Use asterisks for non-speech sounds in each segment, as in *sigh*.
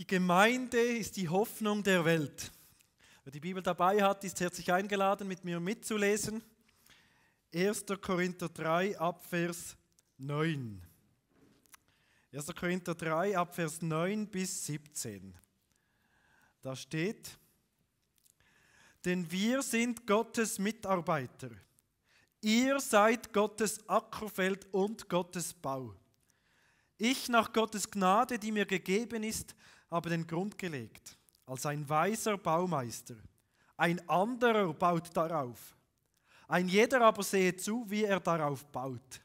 Die Gemeinde ist die Hoffnung der Welt. Wer die Bibel dabei hat, ist herzlich eingeladen, mit mir mitzulesen. 1. Korinther 3, Abvers 9. 1. Korinther 3, Abvers 9 bis 17. Da steht, denn wir sind Gottes Mitarbeiter. Ihr seid Gottes Ackerfeld und Gottes Bau. Ich nach Gottes Gnade, die mir gegeben ist, aber den Grund gelegt, als ein weiser Baumeister. Ein anderer baut darauf. Ein jeder aber sehe zu, wie er darauf baut.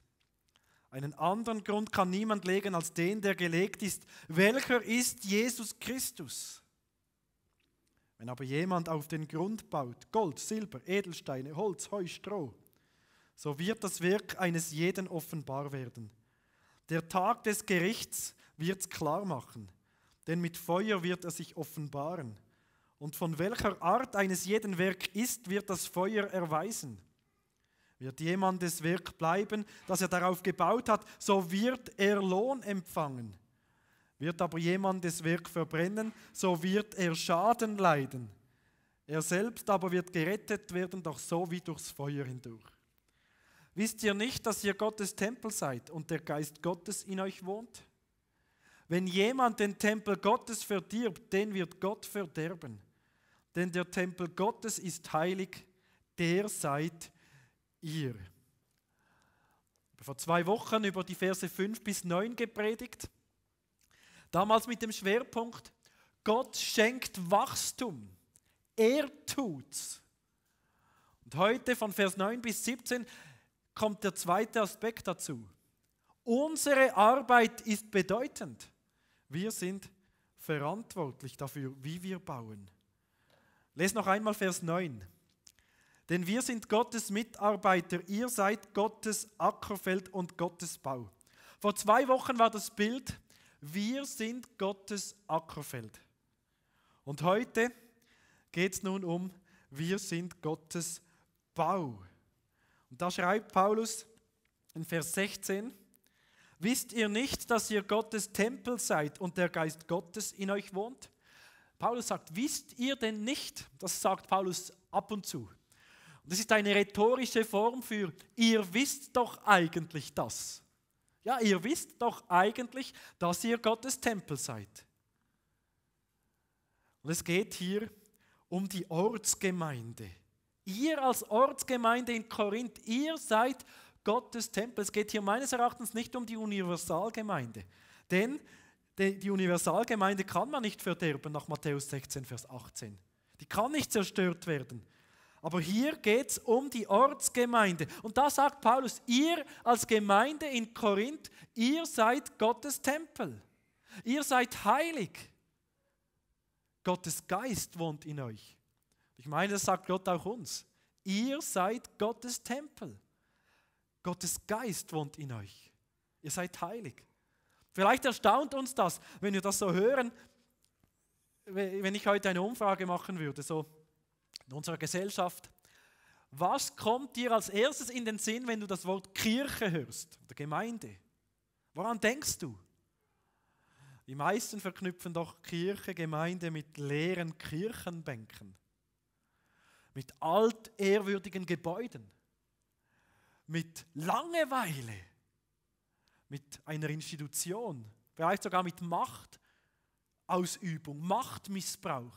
Einen anderen Grund kann niemand legen als den, der gelegt ist, welcher ist Jesus Christus. Wenn aber jemand auf den Grund baut, Gold, Silber, Edelsteine, Holz, Heu, Stroh, so wird das Werk eines jeden offenbar werden. Der Tag des Gerichts wird es klar machen, denn mit Feuer wird er sich offenbaren. Und von welcher Art eines jeden Werk ist, wird das Feuer erweisen. Wird jemandes Werk bleiben, das er darauf gebaut hat, so wird er Lohn empfangen. Wird aber jemandes Werk verbrennen, so wird er Schaden leiden. Er selbst aber wird gerettet werden, doch so wie durchs Feuer hindurch. Wisst ihr nicht, dass ihr Gottes Tempel seid und der Geist Gottes in euch wohnt? Wenn jemand den Tempel Gottes verdirbt, den wird Gott verderben. Denn der Tempel Gottes ist heilig, der seid ihr. Vor zwei Wochen über die Verse 5 bis 9 gepredigt. Damals mit dem Schwerpunkt, Gott schenkt Wachstum. Er tut's. Und heute von Vers 9 bis 17 kommt der zweite Aspekt dazu. Unsere Arbeit ist bedeutend. Wir sind verantwortlich dafür, wie wir bauen. Les noch einmal Vers 9. Denn wir sind Gottes Mitarbeiter, ihr seid Gottes Ackerfeld und Gottes Bau. Vor zwei Wochen war das Bild, wir sind Gottes Ackerfeld. Und heute geht es nun um, wir sind Gottes Bau. Und da schreibt Paulus in Vers 16, Wisst ihr nicht, dass ihr Gottes Tempel seid und der Geist Gottes in euch wohnt? Paulus sagt, wisst ihr denn nicht? Das sagt Paulus ab und zu. Und das ist eine rhetorische Form für, ihr wisst doch eigentlich das. Ja, ihr wisst doch eigentlich, dass ihr Gottes Tempel seid. Und es geht hier um die Ortsgemeinde. Ihr als Ortsgemeinde in Korinth, ihr seid Gottes Tempel. Es geht hier meines Erachtens nicht um die Universalgemeinde. Denn die Universalgemeinde kann man nicht verderben nach Matthäus 16, Vers 18. Die kann nicht zerstört werden. Aber hier geht es um die Ortsgemeinde. Und da sagt Paulus, ihr als Gemeinde in Korinth, ihr seid Gottes Tempel. Ihr seid heilig. Gottes Geist wohnt in euch. Ich meine, das sagt Gott auch uns. Ihr seid Gottes Tempel. Gottes Geist wohnt in euch. Ihr seid heilig. Vielleicht erstaunt uns das, wenn wir das so hören, wenn ich heute eine Umfrage machen würde, so in unserer Gesellschaft. Was kommt dir als erstes in den Sinn, wenn du das Wort Kirche hörst oder Gemeinde? Woran denkst du? Die meisten verknüpfen doch Kirche, Gemeinde mit leeren Kirchenbänken, mit altehrwürdigen Gebäuden mit Langeweile, mit einer Institution, vielleicht sogar mit Machtausübung, Machtmissbrauch.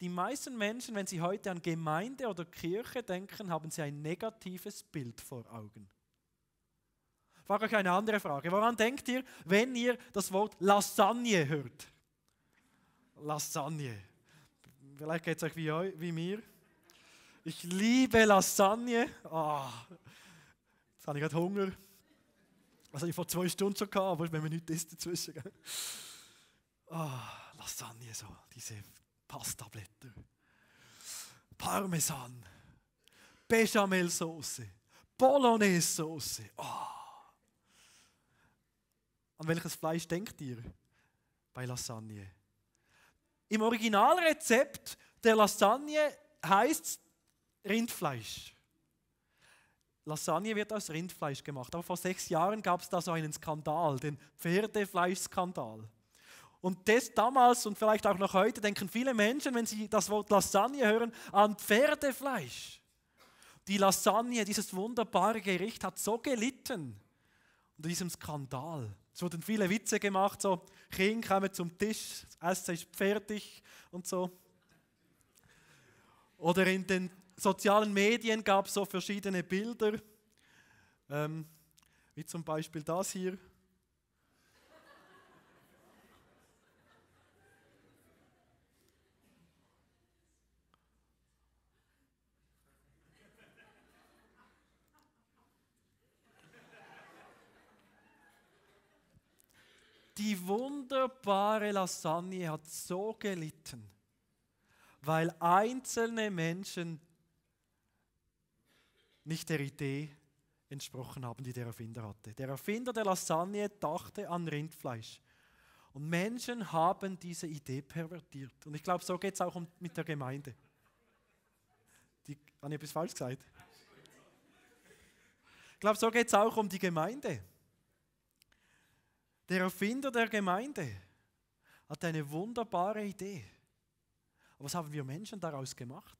Die meisten Menschen, wenn sie heute an Gemeinde oder Kirche denken, haben sie ein negatives Bild vor Augen. Ich frage euch eine andere Frage. Woran denkt ihr, wenn ihr das Wort Lasagne hört? Lasagne. Vielleicht geht es euch wie, wie mir. Ich liebe Lasagne. Oh, jetzt habe ich gerade Hunger. Das hatte ich vor zwei Stunden schon, gehabt, aber wenn man nichts isst dazwischen. Oh, Lasagne, so, diese Pastablätter. Parmesan. Bechamelsauce. Bolognese-Sauce. Oh. An welches Fleisch denkt ihr bei Lasagne? Im Originalrezept der Lasagne heißt es Rindfleisch. Lasagne wird aus Rindfleisch gemacht. Aber vor sechs Jahren gab es da so einen Skandal, den Pferdefleischskandal. Und das damals und vielleicht auch noch heute denken viele Menschen, wenn sie das Wort Lasagne hören, an Pferdefleisch. Die Lasagne, dieses wunderbare Gericht, hat so gelitten unter diesem Skandal. Es wurden viele Witze gemacht, so Kind käme zum Tisch, das Essen ist fertig und so. Oder in den sozialen Medien gab es so verschiedene Bilder, ähm, wie zum Beispiel das hier. die wunderbare Lasagne hat so gelitten, weil einzelne Menschen nicht der Idee entsprochen haben, die der Erfinder hatte. Der Erfinder der Lasagne dachte an Rindfleisch. Und Menschen haben diese Idee pervertiert. Und ich glaube, so geht es auch um, mit der Gemeinde. Die, habe ich etwas falsch gesagt? Ich glaube, so geht es auch um die Gemeinde. Der Erfinder der Gemeinde hat eine wunderbare Idee. Aber was haben wir Menschen daraus gemacht?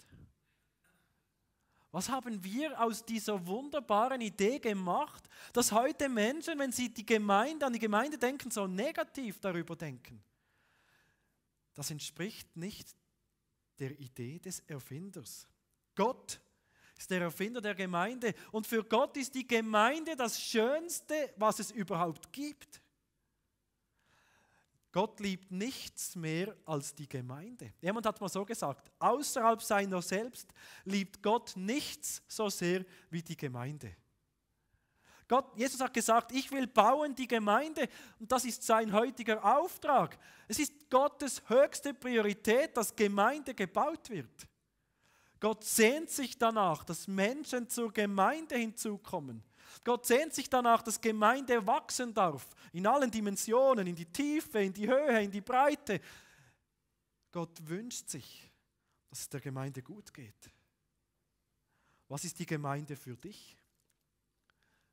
Was haben wir aus dieser wunderbaren Idee gemacht, dass heute Menschen, wenn sie die Gemeinde, an die Gemeinde denken, so negativ darüber denken? Das entspricht nicht der Idee des Erfinders. Gott ist der Erfinder der Gemeinde und für Gott ist die Gemeinde das Schönste, was es überhaupt gibt. Gott liebt nichts mehr als die Gemeinde. Jemand hat mal so gesagt, außerhalb seiner selbst liebt Gott nichts so sehr wie die Gemeinde. Gott, Jesus hat gesagt, ich will bauen die Gemeinde und das ist sein heutiger Auftrag. Es ist Gottes höchste Priorität, dass Gemeinde gebaut wird. Gott sehnt sich danach, dass Menschen zur Gemeinde hinzukommen. Gott sehnt sich danach, dass Gemeinde wachsen darf, in allen Dimensionen, in die Tiefe, in die Höhe, in die Breite. Gott wünscht sich, dass es der Gemeinde gut geht. Was ist die Gemeinde für dich?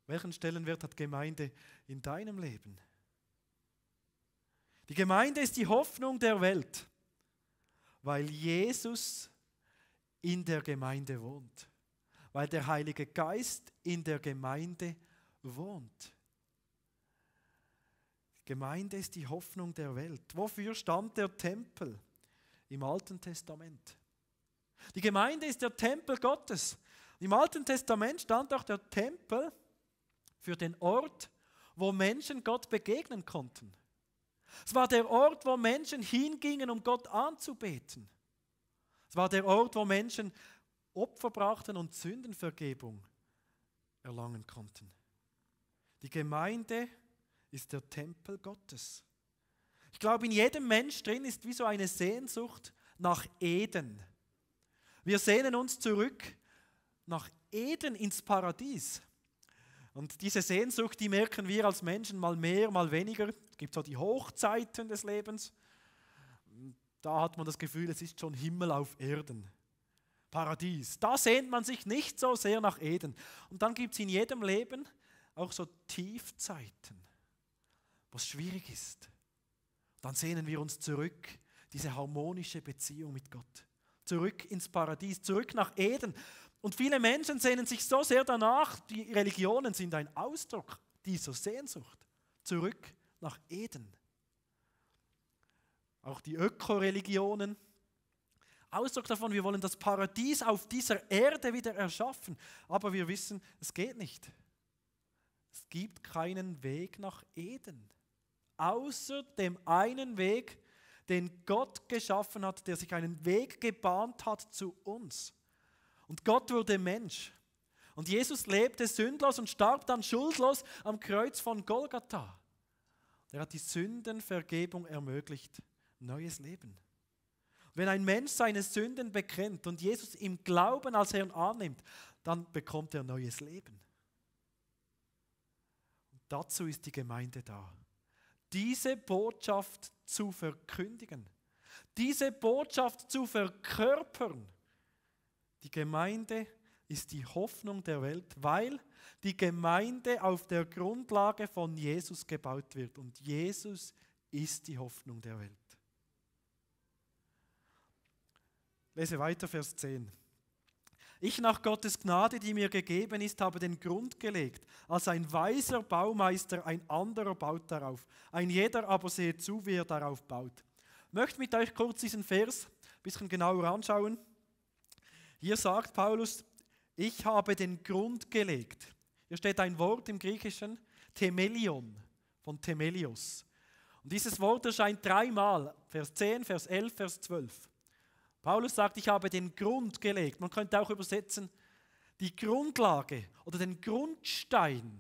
Welchen Stellenwert hat Gemeinde in deinem Leben? Die Gemeinde ist die Hoffnung der Welt, weil Jesus in der Gemeinde wohnt weil der Heilige Geist in der Gemeinde wohnt. Gemeinde ist die Hoffnung der Welt. Wofür stand der Tempel im Alten Testament? Die Gemeinde ist der Tempel Gottes. Im Alten Testament stand auch der Tempel für den Ort, wo Menschen Gott begegnen konnten. Es war der Ort, wo Menschen hingingen, um Gott anzubeten. Es war der Ort, wo Menschen Opfer brachten und Sündenvergebung erlangen konnten. Die Gemeinde ist der Tempel Gottes. Ich glaube, in jedem Mensch drin ist wie so eine Sehnsucht nach Eden. Wir sehnen uns zurück nach Eden ins Paradies. Und diese Sehnsucht, die merken wir als Menschen mal mehr, mal weniger. Es gibt so die Hochzeiten des Lebens. Da hat man das Gefühl, es ist schon Himmel auf Erden. Paradies. Da sehnt man sich nicht so sehr nach Eden. Und dann gibt es in jedem Leben auch so Tiefzeiten, was schwierig ist. Dann sehnen wir uns zurück, diese harmonische Beziehung mit Gott. Zurück ins Paradies, zurück nach Eden. Und viele Menschen sehnen sich so sehr danach, die Religionen sind ein Ausdruck dieser Sehnsucht. Zurück nach Eden. Auch die Öko-Religionen, Ausdruck davon, wir wollen das Paradies auf dieser Erde wieder erschaffen. Aber wir wissen, es geht nicht. Es gibt keinen Weg nach Eden, außer dem einen Weg, den Gott geschaffen hat, der sich einen Weg gebahnt hat zu uns. Und Gott wurde Mensch. Und Jesus lebte sündlos und starb dann schuldlos am Kreuz von Golgatha. Er hat die Sündenvergebung ermöglicht, neues Leben. Wenn ein Mensch seine Sünden bekennt und Jesus im Glauben als Herrn annimmt, dann bekommt er neues Leben. Und dazu ist die Gemeinde da. Diese Botschaft zu verkündigen, diese Botschaft zu verkörpern. Die Gemeinde ist die Hoffnung der Welt, weil die Gemeinde auf der Grundlage von Jesus gebaut wird. Und Jesus ist die Hoffnung der Welt. Lese weiter, Vers 10. Ich nach Gottes Gnade, die mir gegeben ist, habe den Grund gelegt. Als ein weiser Baumeister, ein anderer baut darauf. Ein jeder aber sehe zu, wie er darauf baut. Ich möchte mit euch kurz diesen Vers ein bisschen genauer anschauen. Hier sagt Paulus, ich habe den Grund gelegt. Hier steht ein Wort im Griechischen, Temelion, von Temelios. Und dieses Wort erscheint dreimal, Vers 10, Vers 11, Vers 12. Paulus sagt, ich habe den Grund gelegt. Man könnte auch übersetzen, die Grundlage oder den Grundstein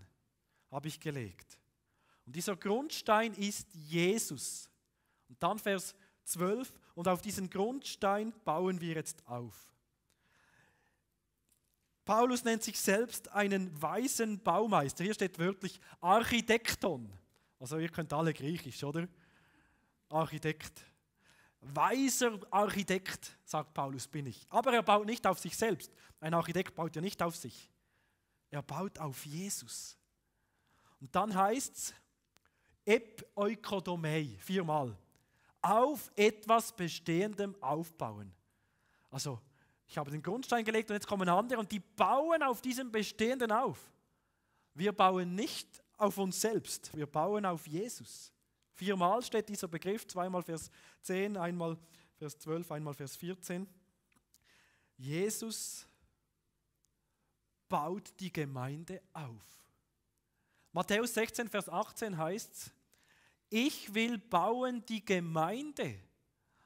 habe ich gelegt. Und dieser Grundstein ist Jesus. Und dann Vers 12, und auf diesen Grundstein bauen wir jetzt auf. Paulus nennt sich selbst einen weisen Baumeister. Hier steht wörtlich Architekton. Also ihr könnt alle Griechisch, oder? Architekt. Weiser Architekt, sagt Paulus, bin ich. Aber er baut nicht auf sich selbst. Ein Architekt baut ja nicht auf sich. Er baut auf Jesus. Und dann heißt es, ep oikodomei, viermal, auf etwas Bestehendem aufbauen. Also, ich habe den Grundstein gelegt und jetzt kommen andere und die bauen auf diesem Bestehenden auf. Wir bauen nicht auf uns selbst, wir bauen auf Jesus. Viermal steht dieser Begriff, zweimal Vers 10, einmal Vers 12, einmal Vers 14. Jesus baut die Gemeinde auf. Matthäus 16, Vers 18 heißt es, ich will bauen die Gemeinde.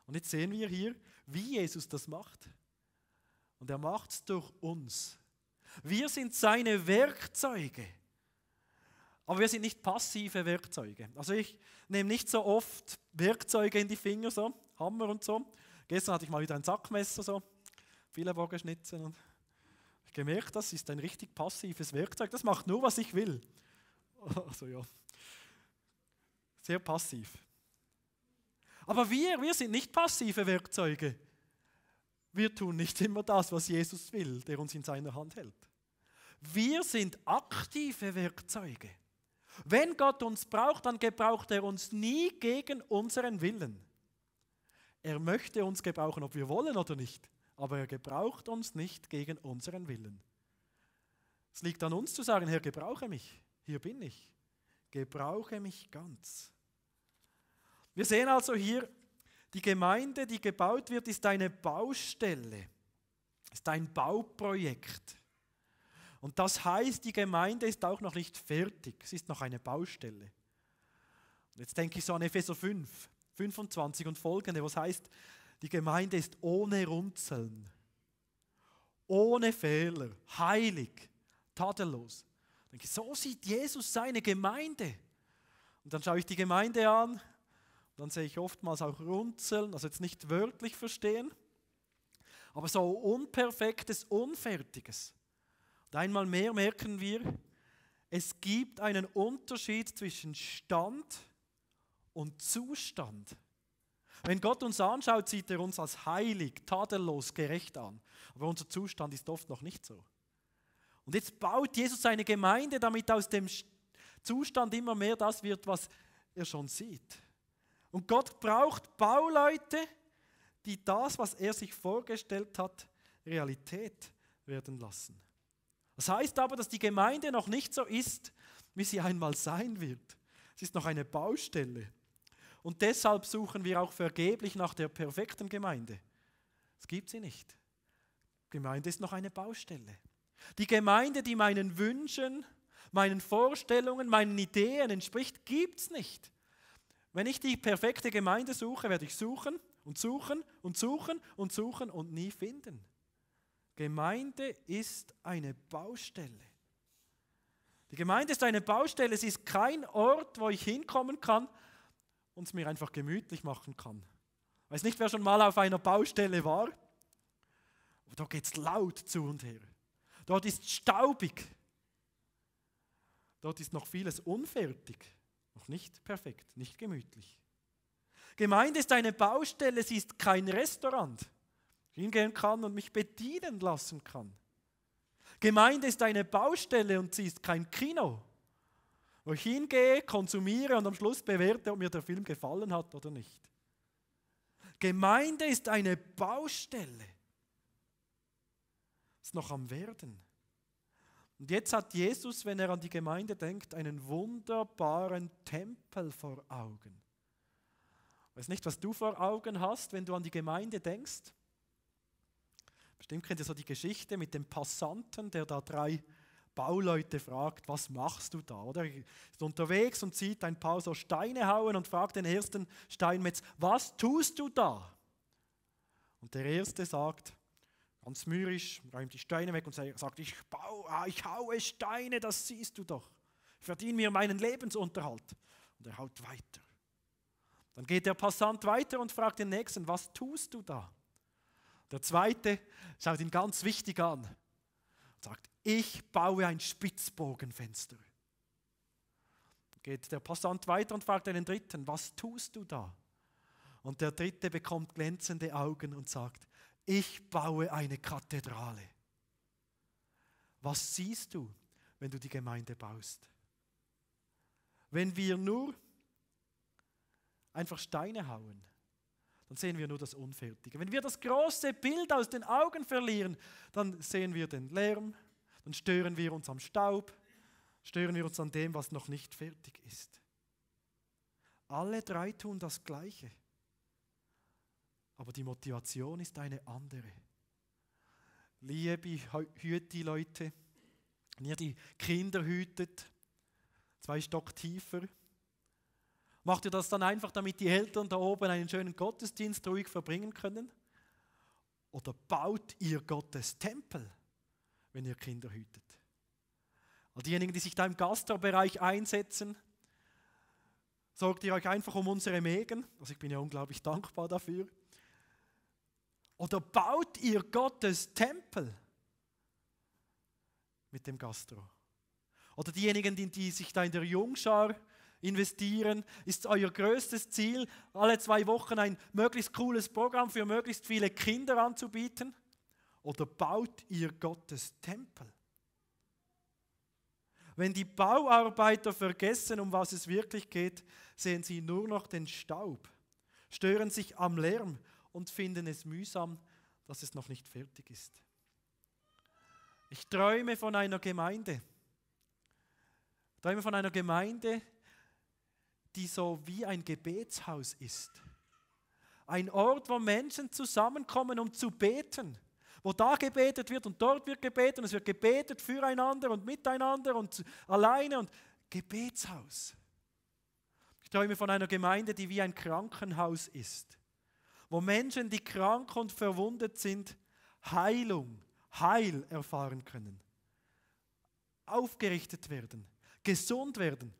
Und jetzt sehen wir hier, wie Jesus das macht. Und er macht es durch uns. Wir sind seine Werkzeuge. Aber wir sind nicht passive Werkzeuge. Also ich nehme nicht so oft Werkzeuge in die Finger, so Hammer und so. Gestern hatte ich mal wieder ein Sackmesser, so viele geschnitten und ich gemerkt, das ist ein richtig passives Werkzeug. Das macht nur, was ich will. *laughs* Also ja, sehr passiv. Aber wir, wir sind nicht passive Werkzeuge. Wir tun nicht immer das, was Jesus will, der uns in seiner Hand hält. Wir sind aktive Werkzeuge. Wenn Gott uns braucht, dann gebraucht er uns nie gegen unseren Willen. Er möchte uns gebrauchen, ob wir wollen oder nicht, aber er gebraucht uns nicht gegen unseren Willen. Es liegt an uns zu sagen, Herr, gebrauche mich, hier bin ich, gebrauche mich ganz. Wir sehen also hier, die Gemeinde, die gebaut wird, ist eine Baustelle, ist ein Bauprojekt. Und das heißt, die Gemeinde ist auch noch nicht fertig. Es ist noch eine Baustelle. Und jetzt denke ich so an Epheser 5, 25 und folgende, was heißt, die Gemeinde ist ohne Runzeln, ohne Fehler, heilig, tadellos. Ich denke, so sieht Jesus seine Gemeinde. Und dann schaue ich die Gemeinde an dann sehe ich oftmals auch Runzeln, also jetzt nicht wörtlich verstehen, aber so Unperfektes, Unfertiges. Einmal mehr merken wir, es gibt einen Unterschied zwischen Stand und Zustand. Wenn Gott uns anschaut, sieht er uns als heilig, tadellos, gerecht an. Aber unser Zustand ist oft noch nicht so. Und jetzt baut Jesus seine Gemeinde, damit aus dem Zustand immer mehr das wird, was er schon sieht. Und Gott braucht Bauleute, die das, was er sich vorgestellt hat, Realität werden lassen. Das heißt aber, dass die Gemeinde noch nicht so ist, wie sie einmal sein wird. Es ist noch eine Baustelle. Und deshalb suchen wir auch vergeblich nach der perfekten Gemeinde. Es gibt sie nicht. Gemeinde ist noch eine Baustelle. Die Gemeinde, die meinen Wünschen, meinen Vorstellungen, meinen Ideen entspricht, gibt es nicht. Wenn ich die perfekte Gemeinde suche, werde ich suchen und suchen und suchen und suchen und nie finden. Gemeinde ist eine Baustelle. Die Gemeinde ist eine Baustelle, es ist kein Ort, wo ich hinkommen kann und es mir einfach gemütlich machen kann. Weiß nicht, wer schon mal auf einer Baustelle war? da geht es laut zu und her. Dort ist staubig. Dort ist noch vieles unfertig, noch nicht perfekt, nicht gemütlich. Gemeinde ist eine Baustelle, sie ist kein Restaurant hingehen kann und mich bedienen lassen kann. Gemeinde ist eine Baustelle und sie ist kein Kino, wo ich hingehe, konsumiere und am Schluss bewerte, ob mir der Film gefallen hat oder nicht. Gemeinde ist eine Baustelle. Ist noch am Werden. Und jetzt hat Jesus, wenn er an die Gemeinde denkt, einen wunderbaren Tempel vor Augen. Ich weiß nicht, was du vor Augen hast, wenn du an die Gemeinde denkst. Bestimmt kennt ihr so die Geschichte mit dem Passanten, der da drei Bauleute fragt, was machst du da? Oder ist unterwegs und sieht ein paar so Steine hauen und fragt den ersten Steinmetz, was tust du da? Und der erste sagt, ganz mürrisch, räumt die Steine weg und sagt, ich baue, ah, ich haue Steine, das siehst du doch. Ich verdiene mir meinen Lebensunterhalt. Und er haut weiter. Dann geht der Passant weiter und fragt den Nächsten, was tust du da? Der zweite schaut ihn ganz wichtig an und sagt, ich baue ein Spitzbogenfenster. Geht der Passant weiter und fragt einen dritten, was tust du da? Und der dritte bekommt glänzende Augen und sagt, ich baue eine Kathedrale. Was siehst du, wenn du die Gemeinde baust? Wenn wir nur einfach Steine hauen, dann sehen wir nur das Unfertige. Wenn wir das große Bild aus den Augen verlieren, dann sehen wir den Lärm, dann stören wir uns am Staub, stören wir uns an dem, was noch nicht fertig ist. Alle drei tun das Gleiche, aber die Motivation ist eine andere. Liebe hüte Leute, wenn ihr die Kinder hütet, zwei Stock tiefer, Macht ihr das dann einfach, damit die Eltern da oben einen schönen Gottesdienst ruhig verbringen können? Oder baut ihr Gottes Tempel, wenn ihr Kinder hütet? All diejenigen, die sich da im Gastrobereich einsetzen, sorgt ihr euch einfach um unsere Mägen. Also ich bin ja unglaublich dankbar dafür. Oder baut ihr Gottes Tempel mit dem Gastro? Oder diejenigen, die, die sich da in der Jungschar investieren? Ist euer größtes Ziel, alle zwei Wochen ein möglichst cooles Programm für möglichst viele Kinder anzubieten? Oder baut ihr Gottes Tempel? Wenn die Bauarbeiter vergessen, um was es wirklich geht, sehen sie nur noch den Staub, stören sich am Lärm und finden es mühsam, dass es noch nicht fertig ist. Ich träume von einer Gemeinde. Ich träume von einer Gemeinde, die so wie ein Gebetshaus ist. Ein Ort, wo Menschen zusammenkommen, um zu beten. Wo da gebetet wird und dort wird gebetet und es wird gebetet füreinander und miteinander und alleine und Gebetshaus. Ich träume von einer Gemeinde, die wie ein Krankenhaus ist. Wo Menschen, die krank und verwundet sind, Heilung, Heil erfahren können. Aufgerichtet werden, gesund werden.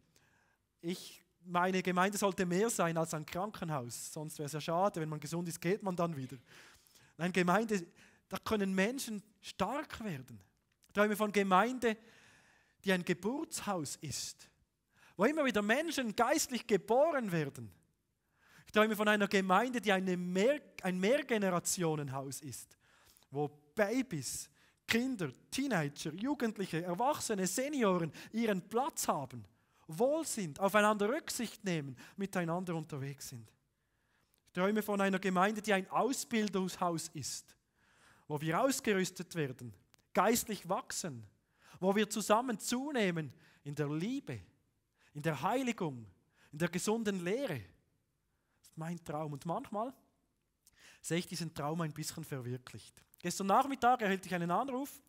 Ich meine Gemeinde sollte mehr sein als ein Krankenhaus, sonst wäre es ja schade, wenn man gesund ist, geht man dann wieder. Nein, Gemeinde, da können Menschen stark werden. Ich träume von Gemeinde, die ein Geburtshaus ist, wo immer wieder Menschen geistlich geboren werden. Ich träume von einer Gemeinde, die eine mehr, ein Mehrgenerationenhaus ist, wo Babys, Kinder, Teenager, Jugendliche, Erwachsene, Senioren ihren Platz haben wohl sind, aufeinander Rücksicht nehmen, miteinander unterwegs sind. Ich träume von einer Gemeinde, die ein Ausbildungshaus ist, wo wir ausgerüstet werden, geistlich wachsen, wo wir zusammen zunehmen in der Liebe, in der Heiligung, in der gesunden Lehre. Das ist mein Traum. Und manchmal sehe ich diesen Traum ein bisschen verwirklicht. Gestern Nachmittag erhielt ich einen Anruf,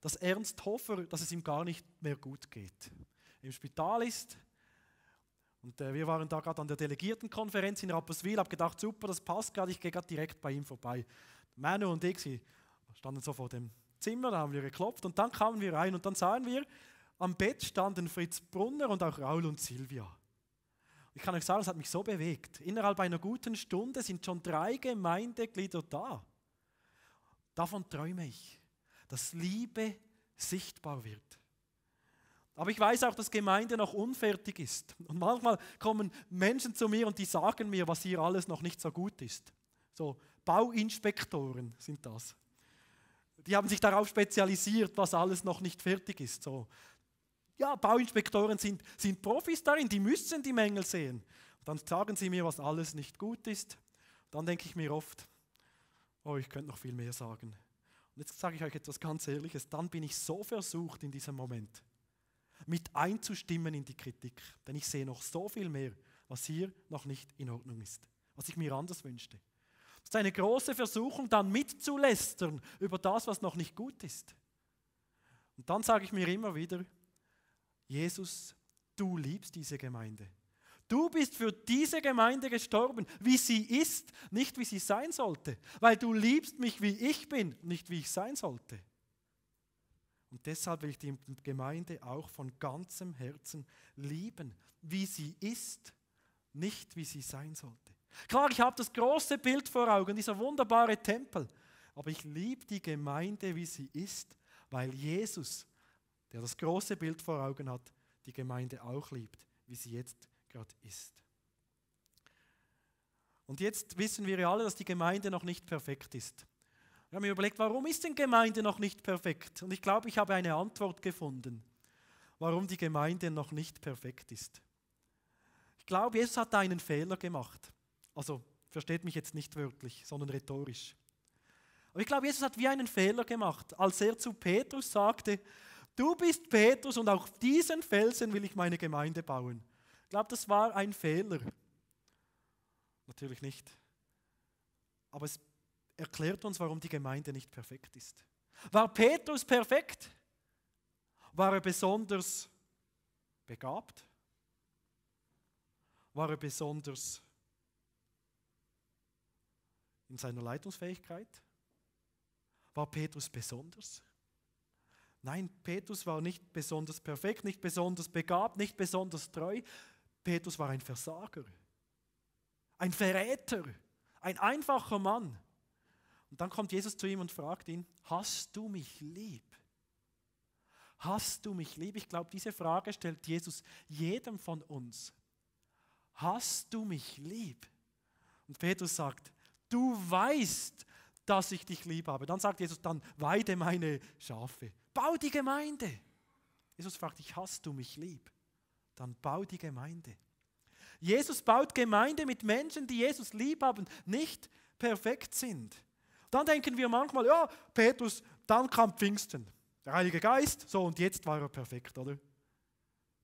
dass Ernst Hofer, dass es ihm gar nicht mehr gut geht im Spital ist. Und äh, wir waren da gerade an der Delegiertenkonferenz in Rapperswil, habe gedacht, super, das passt gerade, ich gehe gerade direkt bei ihm vorbei. Manu und ich sie standen so vor dem Zimmer, da haben wir geklopft und dann kamen wir rein und dann sahen wir, am Bett standen Fritz Brunner und auch Raul und Silvia. Ich kann euch sagen, es hat mich so bewegt. Innerhalb einer guten Stunde sind schon drei Gemeindeglieder da. Davon träume ich, dass Liebe sichtbar wird. Aber ich weiß auch, dass Gemeinde noch unfertig ist. Und manchmal kommen Menschen zu mir und die sagen mir, was hier alles noch nicht so gut ist. So Bauinspektoren sind das. Die haben sich darauf spezialisiert, was alles noch nicht fertig ist. So. Ja, Bauinspektoren sind, sind Profis darin, die müssen die Mängel sehen. dann sagen sie mir, was alles nicht gut ist. dann denke ich mir oft, oh, ich könnte noch viel mehr sagen. Und jetzt sage ich euch etwas ganz Ehrliches, dann bin ich so versucht in diesem Moment mit einzustimmen in die Kritik. Denn ich sehe noch so viel mehr, was hier noch nicht in Ordnung ist, was ich mir anders wünschte. Es ist eine große Versuchung, dann mitzulästern über das, was noch nicht gut ist. Und dann sage ich mir immer wieder, Jesus, du liebst diese Gemeinde. Du bist für diese Gemeinde gestorben, wie sie ist, nicht wie sie sein sollte, weil du liebst mich, wie ich bin, nicht wie ich sein sollte. Und deshalb will ich die Gemeinde auch von ganzem Herzen lieben, wie sie ist, nicht wie sie sein sollte. Klar, ich habe das große Bild vor Augen, dieser wunderbare Tempel, aber ich liebe die Gemeinde, wie sie ist, weil Jesus, der das große Bild vor Augen hat, die Gemeinde auch liebt, wie sie jetzt gerade ist. Und jetzt wissen wir ja alle, dass die Gemeinde noch nicht perfekt ist. Ich habe mir überlegt, warum ist denn Gemeinde noch nicht perfekt? Und ich glaube, ich habe eine Antwort gefunden, warum die Gemeinde noch nicht perfekt ist. Ich glaube, Jesus hat einen Fehler gemacht. Also versteht mich jetzt nicht wörtlich, sondern rhetorisch. Aber ich glaube, Jesus hat wie einen Fehler gemacht, als er zu Petrus sagte, du bist Petrus und auf diesen Felsen will ich meine Gemeinde bauen. Ich glaube, das war ein Fehler. Natürlich nicht. Aber es erklärt uns, warum die Gemeinde nicht perfekt ist. War Petrus perfekt? War er besonders begabt? War er besonders in seiner Leitungsfähigkeit? War Petrus besonders? Nein, Petrus war nicht besonders perfekt, nicht besonders begabt, nicht besonders treu. Petrus war ein Versager, ein Verräter, ein einfacher Mann. Und dann kommt Jesus zu ihm und fragt ihn, hast du mich lieb? Hast du mich lieb? Ich glaube, diese Frage stellt Jesus jedem von uns. Hast du mich lieb? Und Petrus sagt, du weißt, dass ich dich lieb habe. Dann sagt Jesus, dann weide meine Schafe, bau die Gemeinde. Jesus fragt dich, hast du mich lieb? Dann bau die Gemeinde. Jesus baut Gemeinde mit Menschen, die Jesus lieb haben, nicht perfekt sind. Dann denken wir manchmal, ja, Petrus, dann kam Pfingsten, der Heilige Geist, so und jetzt war er perfekt, oder?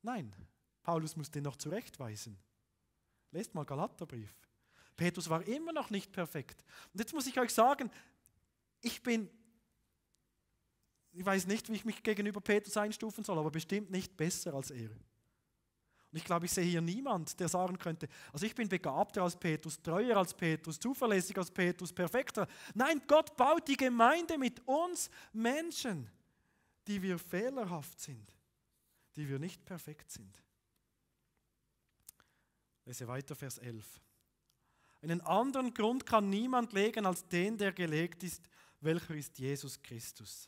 Nein, Paulus muss den noch zurechtweisen. Lest mal Galaterbrief. Petrus war immer noch nicht perfekt. Und jetzt muss ich euch sagen, ich bin, ich weiß nicht, wie ich mich gegenüber Petrus einstufen soll, aber bestimmt nicht besser als er. Und ich glaube, ich sehe hier niemand, der sagen könnte, also ich bin begabter als Petrus, treuer als Petrus, zuverlässiger als Petrus, perfekter. Nein, Gott baut die Gemeinde mit uns Menschen, die wir fehlerhaft sind, die wir nicht perfekt sind. Lese weiter Vers 11. Einen anderen Grund kann niemand legen als den, der gelegt ist, welcher ist Jesus Christus.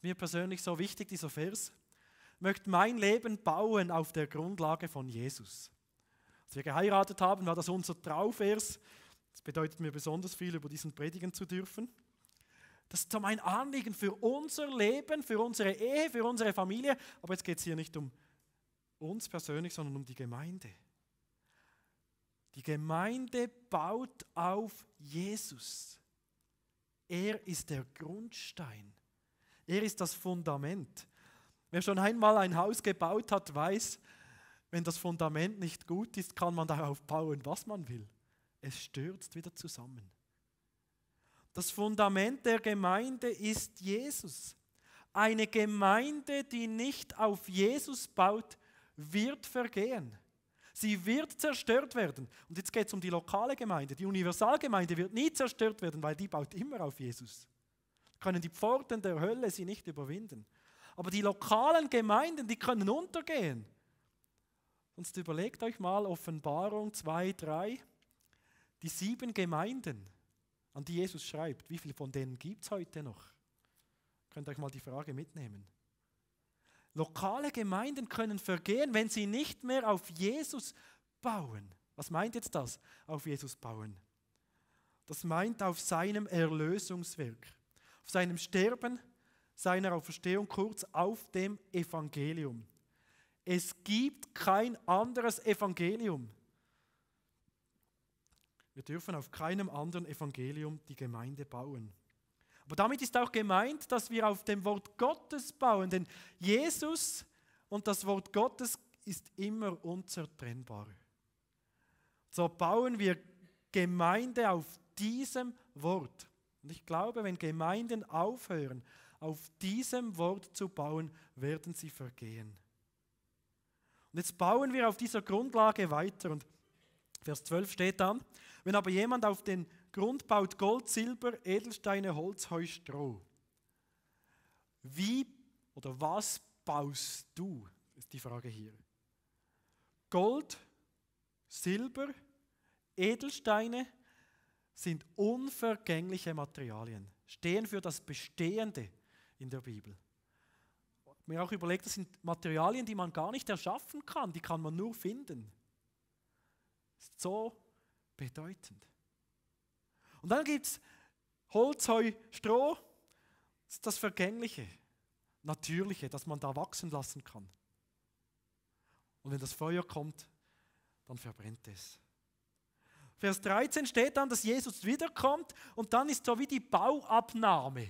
mir persönlich so wichtig, dieser Vers möchte mein Leben bauen auf der Grundlage von Jesus. Als wir geheiratet haben, war das unser Traufers. Das bedeutet mir besonders viel, über diesen predigen zu dürfen. Das ist mein Anliegen für unser Leben, für unsere Ehe, für unsere Familie. Aber jetzt geht es hier nicht um uns persönlich, sondern um die Gemeinde. Die Gemeinde baut auf Jesus. Er ist der Grundstein. Er ist das Fundament. Wer schon einmal ein Haus gebaut hat, weiß, wenn das Fundament nicht gut ist, kann man darauf bauen, was man will. Es stürzt wieder zusammen. Das Fundament der Gemeinde ist Jesus. Eine Gemeinde, die nicht auf Jesus baut, wird vergehen. Sie wird zerstört werden. Und jetzt geht es um die lokale Gemeinde. Die Universalgemeinde wird nie zerstört werden, weil die baut immer auf Jesus. Können die Pforten der Hölle sie nicht überwinden. Aber die lokalen Gemeinden, die können untergehen. Sonst überlegt euch mal Offenbarung 2, 3, die sieben Gemeinden, an die Jesus schreibt. Wie viele von denen gibt es heute noch? Könnt ihr euch mal die Frage mitnehmen. Lokale Gemeinden können vergehen, wenn sie nicht mehr auf Jesus bauen. Was meint jetzt das? Auf Jesus bauen. Das meint auf seinem Erlösungswerk, auf seinem Sterben, seiner Auferstehung, kurz auf dem Evangelium. Es gibt kein anderes Evangelium. Wir dürfen auf keinem anderen Evangelium die Gemeinde bauen. Aber damit ist auch gemeint, dass wir auf dem Wort Gottes bauen, denn Jesus und das Wort Gottes ist immer unzertrennbar. So bauen wir Gemeinde auf diesem Wort. Und ich glaube, wenn Gemeinden aufhören, auf diesem Wort zu bauen, werden sie vergehen. Und jetzt bauen wir auf dieser Grundlage weiter. Und Vers 12 steht dann, wenn aber jemand auf den Grund baut Gold, Silber, Edelsteine, Holz, Heu, Stroh. Wie oder was baust du? Ist die Frage hier. Gold, Silber, Edelsteine sind unvergängliche Materialien, stehen für das Bestehende, in der Bibel. Mir auch überlegt, das sind Materialien, die man gar nicht erschaffen kann, die kann man nur finden. Ist so bedeutend. Und dann gibt es Holz, Heu, Stroh, das ist das Vergängliche, Natürliche, das man da wachsen lassen kann. Und wenn das Feuer kommt, dann verbrennt es. Vers 13 steht dann, dass Jesus wiederkommt und dann ist so wie die Bauabnahme.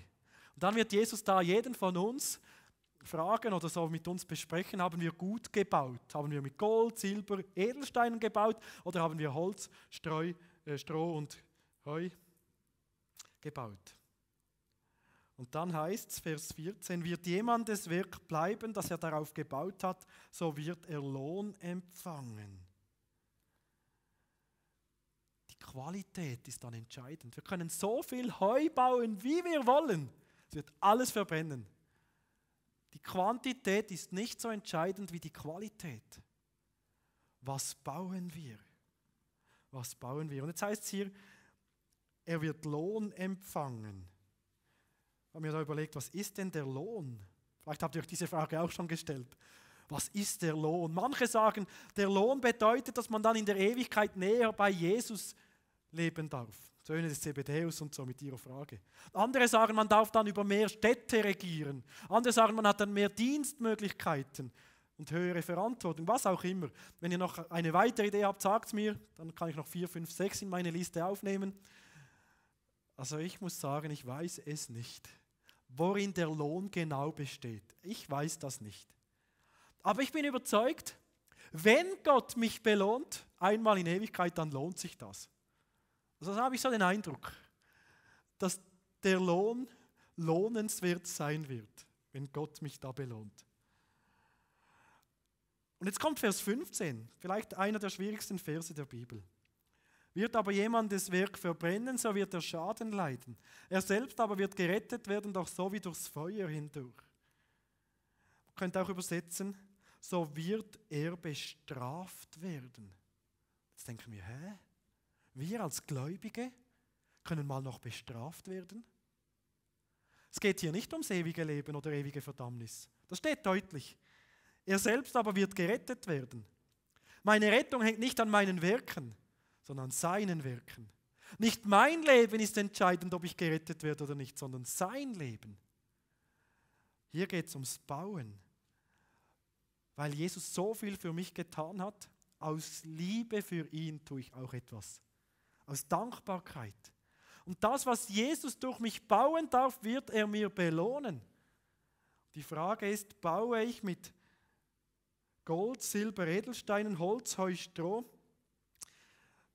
Und dann wird Jesus da jeden von uns fragen oder so mit uns besprechen, haben wir gut gebaut? Haben wir mit Gold, Silber, Edelsteinen gebaut oder haben wir Holz, Streu, äh, Stroh und Heu gebaut? Und dann heißt es, Vers 14, wird jemandes Werk bleiben, das er darauf gebaut hat, so wird er Lohn empfangen. Die Qualität ist dann entscheidend. Wir können so viel Heu bauen, wie wir wollen. Es wird alles verbrennen. Die Quantität ist nicht so entscheidend wie die Qualität. Was bauen wir? Was bauen wir? Und jetzt heißt es hier, er wird Lohn empfangen. Ich habe mir da überlegt, was ist denn der Lohn? Vielleicht habt ihr euch diese Frage auch schon gestellt. Was ist der Lohn? Manche sagen, der Lohn bedeutet, dass man dann in der Ewigkeit näher bei Jesus leben darf. Söhne des Zebedeus und so mit ihrer Frage. Andere sagen, man darf dann über mehr Städte regieren. Andere sagen, man hat dann mehr Dienstmöglichkeiten und höhere Verantwortung, was auch immer. Wenn ihr noch eine weitere Idee habt, sagt es mir, dann kann ich noch vier, fünf, sechs in meine Liste aufnehmen. Also ich muss sagen, ich weiß es nicht, worin der Lohn genau besteht. Ich weiß das nicht. Aber ich bin überzeugt, wenn Gott mich belohnt, einmal in Ewigkeit, dann lohnt sich das. Also das habe ich so den Eindruck, dass der Lohn lohnenswert sein wird, wenn Gott mich da belohnt. Und jetzt kommt Vers 15, vielleicht einer der schwierigsten Verse der Bibel. Wird aber jemand das Werk verbrennen, so wird er Schaden leiden. Er selbst aber wird gerettet werden, doch so wie durchs Feuer hindurch. Man könnte auch übersetzen, so wird er bestraft werden. Jetzt denken wir, hä? Wir als Gläubige können mal noch bestraft werden. Es geht hier nicht ums ewige Leben oder ewige Verdammnis. Das steht deutlich. Er selbst aber wird gerettet werden. Meine Rettung hängt nicht an meinen Werken, sondern an seinen Werken. Nicht mein Leben ist entscheidend, ob ich gerettet werde oder nicht, sondern sein Leben. Hier geht es ums Bauen. Weil Jesus so viel für mich getan hat, aus Liebe für ihn tue ich auch etwas aus Dankbarkeit. Und das, was Jesus durch mich bauen darf, wird er mir belohnen. Die Frage ist, baue ich mit Gold, Silber, Edelsteinen, Holz, Heu, Stroh?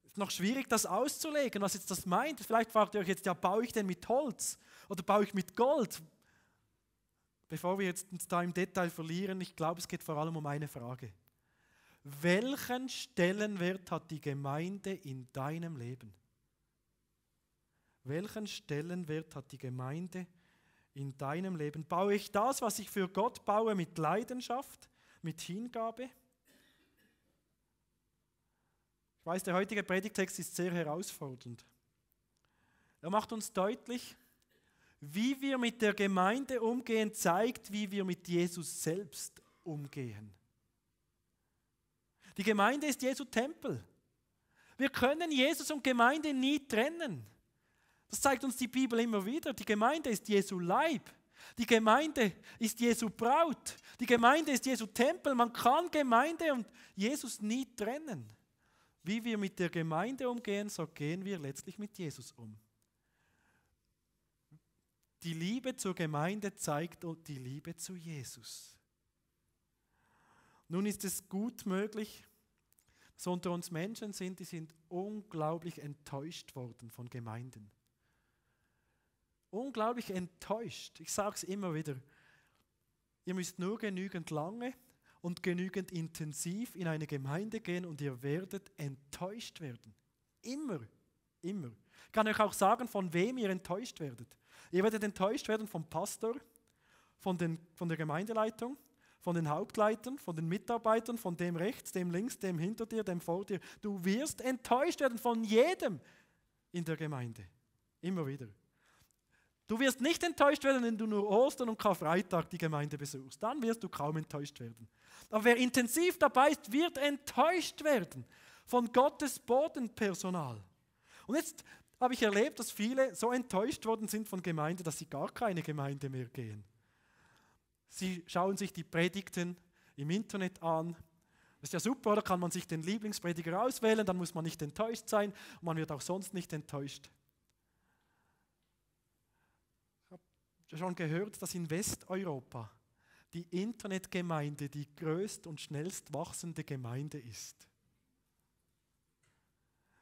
Ist noch schwierig, das auszulegen, was jetzt das meint. Vielleicht fragt ihr euch jetzt, ja, baue ich denn mit Holz oder baue ich mit Gold? Bevor wir jetzt uns da im Detail verlieren, ich glaube, es geht vor allem um eine Frage welchen Stellenwert hat die Gemeinde in deinem Leben? Welchen Stellenwert hat die Gemeinde in deinem Leben? Baue ich das, was ich für Gott baue, mit Leidenschaft, mit Hingabe? Ich weiß, der heutige Predigtext ist sehr herausfordernd. Er macht uns deutlich, wie wir mit der Gemeinde umgehen, zeigt, wie wir mit Jesus selbst umgehen. Die Gemeinde ist Jesu Tempel. Wir können Jesus und Gemeinde nie trennen. Das zeigt uns die Bibel immer wieder. Die Gemeinde ist Jesu Leib. Die Gemeinde ist Jesu Braut. Die Gemeinde ist Jesu Tempel. Man kann Gemeinde und Jesus nie trennen. Wie wir mit der Gemeinde umgehen, so gehen wir letztlich mit Jesus um. Die Liebe zur Gemeinde zeigt die Liebe zu Jesus. Nun ist es gut möglich, so unter uns Menschen sind, die sind unglaublich enttäuscht worden von Gemeinden. Unglaublich enttäuscht. Ich sage es immer wieder. Ihr müsst nur genügend lange und genügend intensiv in eine Gemeinde gehen und ihr werdet enttäuscht werden. Immer, immer. Ich kann euch auch sagen, von wem ihr enttäuscht werdet. Ihr werdet enttäuscht werden vom Pastor, von, den, von der Gemeindeleitung, von den Hauptleitern, von den Mitarbeitern, von dem rechts, dem links, dem hinter dir, dem vor dir. Du wirst enttäuscht werden von jedem in der Gemeinde. Immer wieder. Du wirst nicht enttäuscht werden, wenn du nur Ostern und Karfreitag die Gemeinde besuchst. Dann wirst du kaum enttäuscht werden. Aber wer intensiv dabei ist, wird enttäuscht werden von Gottes Bodenpersonal. Und jetzt habe ich erlebt, dass viele so enttäuscht worden sind von Gemeinde, dass sie gar keine Gemeinde mehr gehen sie schauen sich die Predigten im Internet an. Das ist ja super, oder? Kann man sich den Lieblingsprediger auswählen, dann muss man nicht enttäuscht sein und man wird auch sonst nicht enttäuscht. Ich habe schon gehört, dass in Westeuropa die Internetgemeinde die größt und schnellst wachsende Gemeinde ist.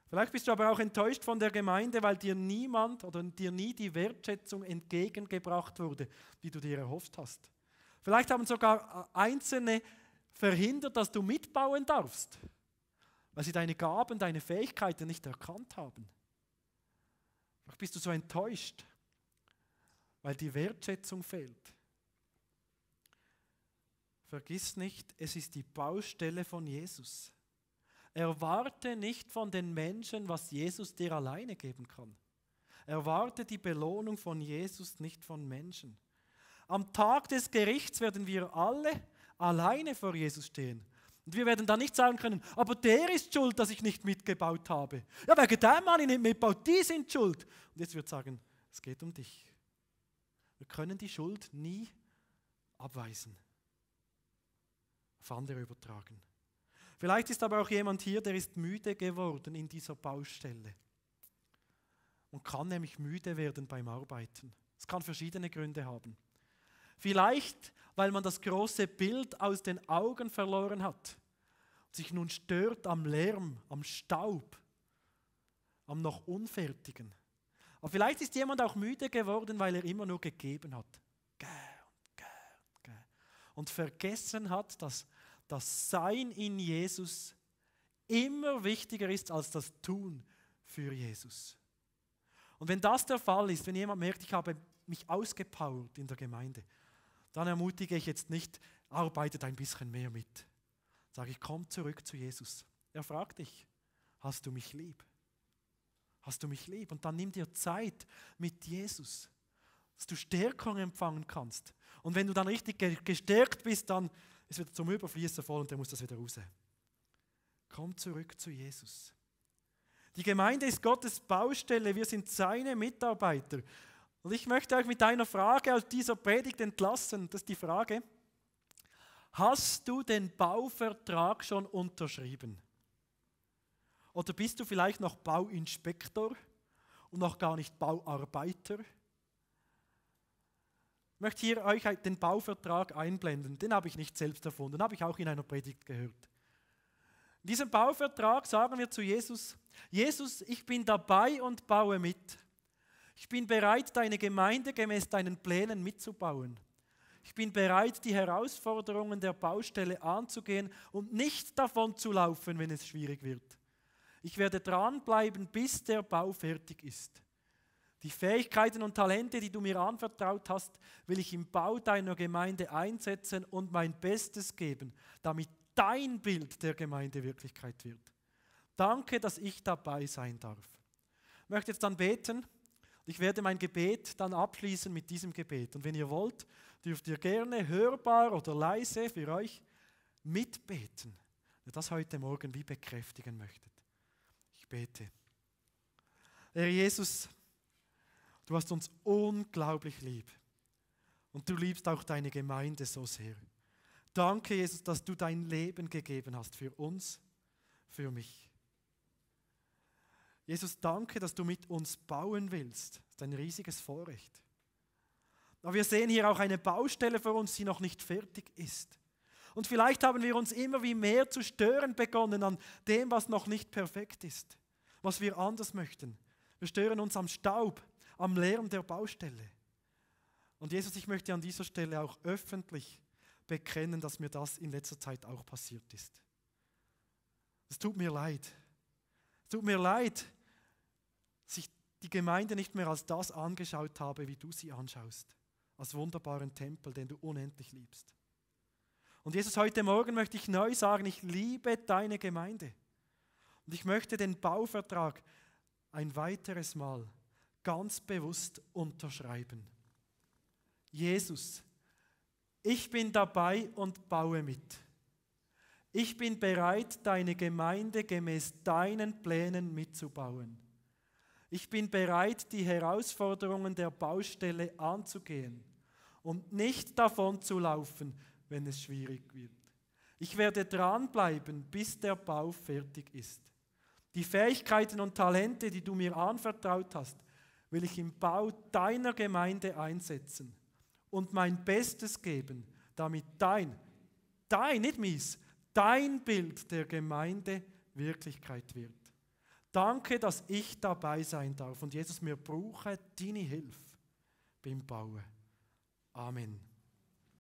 Vielleicht bist du aber auch enttäuscht von der Gemeinde, weil dir niemand oder dir nie die Wertschätzung entgegengebracht wurde, die du dir erhofft hast. Vielleicht haben sogar äh, Einzelne verhindert, dass du mitbauen darfst, weil sie deine Gaben, deine Fähigkeiten nicht erkannt haben. Vielleicht bist du so enttäuscht, weil die Wertschätzung fehlt. Vergiss nicht, es ist die Baustelle von Jesus. Erwarte nicht von den Menschen, was Jesus dir alleine geben kann. Erwarte die Belohnung von Jesus nicht von Menschen. Am Tag des Gerichts werden wir alle alleine vor Jesus stehen. Und wir werden dann nicht sagen können, aber der ist schuld, dass ich nicht mitgebaut habe. Ja, wegen dem Mann ich nicht mitgebaut, die sind schuld. Und jetzt wird sagen, es geht um dich. Wir können die Schuld nie abweisen, auf andere übertragen. Vielleicht ist aber auch jemand hier, der ist müde geworden in dieser Baustelle und kann nämlich müde werden beim Arbeiten. Es kann verschiedene Gründe haben. Vielleicht, weil man das große Bild aus den Augen verloren hat und sich nun stört am Lärm, am Staub, am noch Unfertigen. Aber vielleicht ist jemand auch müde geworden, weil er immer nur gegeben hat. Und vergessen hat, dass das Sein in Jesus immer wichtiger ist als das Tun für Jesus. Und wenn das der Fall ist, wenn jemand merkt, ich habe mich ausgepowert in der Gemeinde, dann ermutige ich jetzt nicht, arbeite ein bisschen mehr mit. Sage ich, komm zurück zu Jesus. Er fragt dich, hast du mich lieb? Hast du mich lieb? Und dann nimm dir Zeit mit Jesus, dass du Stärkung empfangen kannst. Und wenn du dann richtig gestärkt bist, dann ist wieder zum Überfließen voll und der muss das wieder raus. Komm zurück zu Jesus. Die Gemeinde ist Gottes Baustelle, wir sind seine Mitarbeiter. Und ich möchte euch mit einer Frage aus dieser Predigt entlassen. Das ist die Frage, hast du den Bauvertrag schon unterschrieben? Oder bist du vielleicht noch Bauinspektor und noch gar nicht Bauarbeiter? Ich möchte hier euch halt den Bauvertrag einblenden. Den habe ich nicht selbst erfunden, den habe ich auch in einer Predigt gehört. In diesem Bauvertrag sagen wir zu Jesus, Jesus, ich bin dabei und baue mit. Ich bin bereit, deine Gemeinde gemäß deinen Plänen mitzubauen. Ich bin bereit, die Herausforderungen der Baustelle anzugehen und nicht davon zu laufen, wenn es schwierig wird. Ich werde dranbleiben, bis der Bau fertig ist. Die Fähigkeiten und Talente, die du mir anvertraut hast, will ich im Bau deiner Gemeinde einsetzen und mein Bestes geben, damit dein Bild der Gemeinde Wirklichkeit wird. Danke, dass ich dabei sein darf. Ich möchte jetzt dann beten. Ich werde mein Gebet dann abschließen mit diesem Gebet. Und wenn ihr wollt, dürft ihr gerne hörbar oder leise für euch mitbeten, wenn ihr das heute Morgen wie bekräftigen möchtet. Ich bete. Herr Jesus, du hast uns unglaublich lieb. Und du liebst auch deine Gemeinde so sehr. Danke, Jesus, dass du dein Leben gegeben hast für uns, für mich. Jesus, danke, dass du mit uns bauen willst. Das ist ein riesiges Vorrecht. Aber wir sehen hier auch eine Baustelle für uns, die noch nicht fertig ist. Und vielleicht haben wir uns immer wie mehr zu stören begonnen an dem, was noch nicht perfekt ist, was wir anders möchten. Wir stören uns am Staub, am Lärm der Baustelle. Und Jesus, ich möchte an dieser Stelle auch öffentlich bekennen, dass mir das in letzter Zeit auch passiert ist. Es tut mir leid. Es tut mir leid, die Gemeinde nicht mehr als das angeschaut habe, wie du sie anschaust, als wunderbaren Tempel, den du unendlich liebst. Und Jesus, heute Morgen möchte ich neu sagen, ich liebe deine Gemeinde. Und ich möchte den Bauvertrag ein weiteres Mal ganz bewusst unterschreiben. Jesus, ich bin dabei und baue mit. Ich bin bereit, deine Gemeinde gemäß deinen Plänen mitzubauen. Ich bin bereit, die Herausforderungen der Baustelle anzugehen und nicht davon zu laufen, wenn es schwierig wird. Ich werde dranbleiben, bis der Bau fertig ist. Die Fähigkeiten und Talente, die du mir anvertraut hast, will ich im Bau deiner Gemeinde einsetzen und mein Bestes geben, damit dein, dein, nicht mies, dein Bild der Gemeinde Wirklichkeit wird. Danke, dass ich dabei sein darf. Und Jesus, wir brauchen deine Hilfe beim Bauen. Amen.